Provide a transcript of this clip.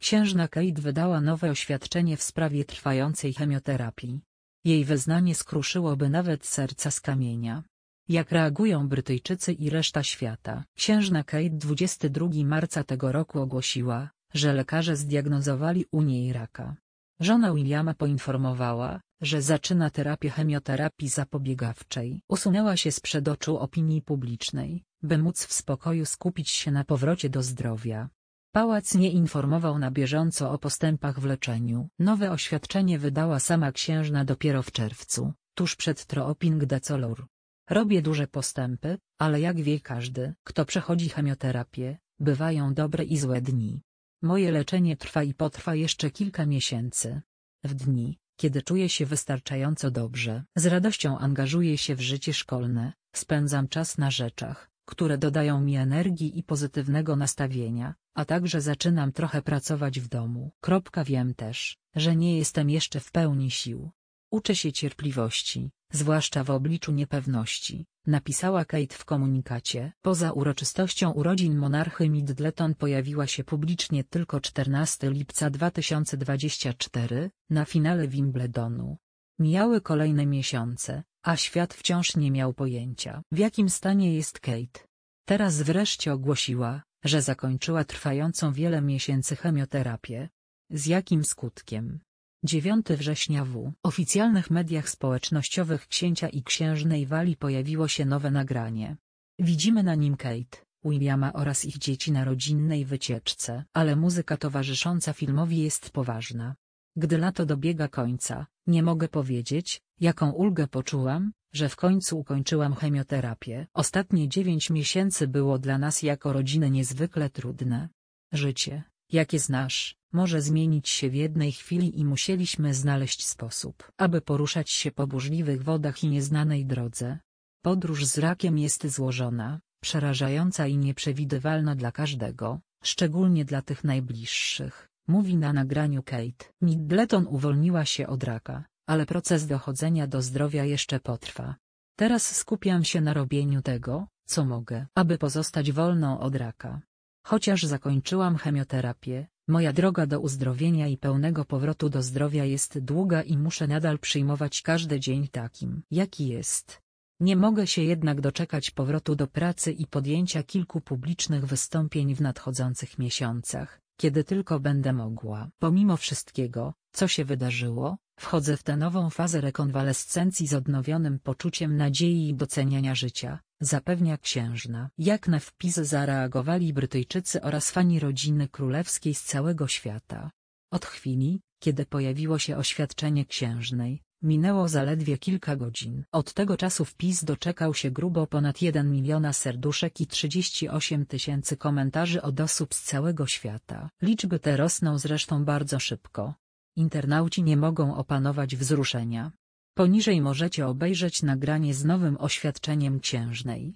Księżna Kate wydała nowe oświadczenie w sprawie trwającej chemioterapii. Jej wyznanie skruszyłoby nawet serca z kamienia. Jak reagują Brytyjczycy i reszta świata? Księżna Kate 22 marca tego roku ogłosiła, że lekarze zdiagnozowali u niej raka. Żona Williama poinformowała, że zaczyna terapię chemioterapii zapobiegawczej. Usunęła się z przedoczu opinii publicznej, by móc w spokoju skupić się na powrocie do zdrowia. Pałac nie informował na bieżąco o postępach w leczeniu. Nowe oświadczenie wydała sama księżna dopiero w czerwcu, tuż przed Trooping Decolor. Robię duże postępy, ale jak wie każdy, kto przechodzi chemioterapię, bywają dobre i złe dni. Moje leczenie trwa i potrwa jeszcze kilka miesięcy. W dni, kiedy czuję się wystarczająco dobrze, z radością angażuję się w życie szkolne, spędzam czas na rzeczach, które dodają mi energii i pozytywnego nastawienia, a także zaczynam trochę pracować w domu. Kropka wiem też, że nie jestem jeszcze w pełni sił. Uczę się cierpliwości, zwłaszcza w obliczu niepewności, napisała Kate w komunikacie. Poza uroczystością urodzin monarchy Middleton pojawiła się publicznie tylko 14 lipca 2024, na finale Wimbledonu, Mijały kolejne miesiące, a świat wciąż nie miał pojęcia, w jakim stanie jest Kate. Teraz wreszcie ogłosiła, że zakończyła trwającą wiele miesięcy chemioterapię. Z jakim skutkiem? 9 września w oficjalnych mediach społecznościowych księcia i księżnej Wali pojawiło się nowe nagranie. Widzimy na nim Kate, Williama oraz ich dzieci na rodzinnej wycieczce, ale muzyka towarzysząca filmowi jest poważna. Gdy lato dobiega końca, nie mogę powiedzieć, jaką ulgę poczułam, że w końcu ukończyłam chemioterapię. Ostatnie dziewięć miesięcy było dla nas jako rodziny niezwykle trudne. Życie, jakie znasz, może zmienić się w jednej chwili i musieliśmy znaleźć sposób, aby poruszać się po burzliwych wodach i nieznanej drodze. Podróż z rakiem jest złożona, przerażająca i nieprzewidywalna dla każdego, szczególnie dla tych najbliższych. Mówi na nagraniu Kate. Middleton uwolniła się od raka, ale proces dochodzenia do zdrowia jeszcze potrwa. Teraz skupiam się na robieniu tego, co mogę, aby pozostać wolną od raka. Chociaż zakończyłam chemioterapię, moja droga do uzdrowienia i pełnego powrotu do zdrowia jest długa i muszę nadal przyjmować każdy dzień takim, jaki jest. Nie mogę się jednak doczekać powrotu do pracy i podjęcia kilku publicznych wystąpień w nadchodzących miesiącach, kiedy tylko będę mogła. Pomimo wszystkiego, co się wydarzyło, wchodzę w tę nową fazę rekonwalescencji z odnowionym poczuciem nadziei i doceniania życia, zapewnia księżna. Jak na wpis zareagowali Brytyjczycy oraz fani rodziny królewskiej z całego świata. Od chwili, kiedy pojawiło się oświadczenie księżnej, Minęło zaledwie kilka godzin. Od tego czasu wpis doczekał się grubo ponad 1 miliona serduszek i 38 tysięcy komentarzy od osób z całego świata. Liczby te rosną zresztą bardzo szybko. Internauci nie mogą opanować wzruszenia. Poniżej możecie obejrzeć nagranie z nowym oświadczeniem księżnej.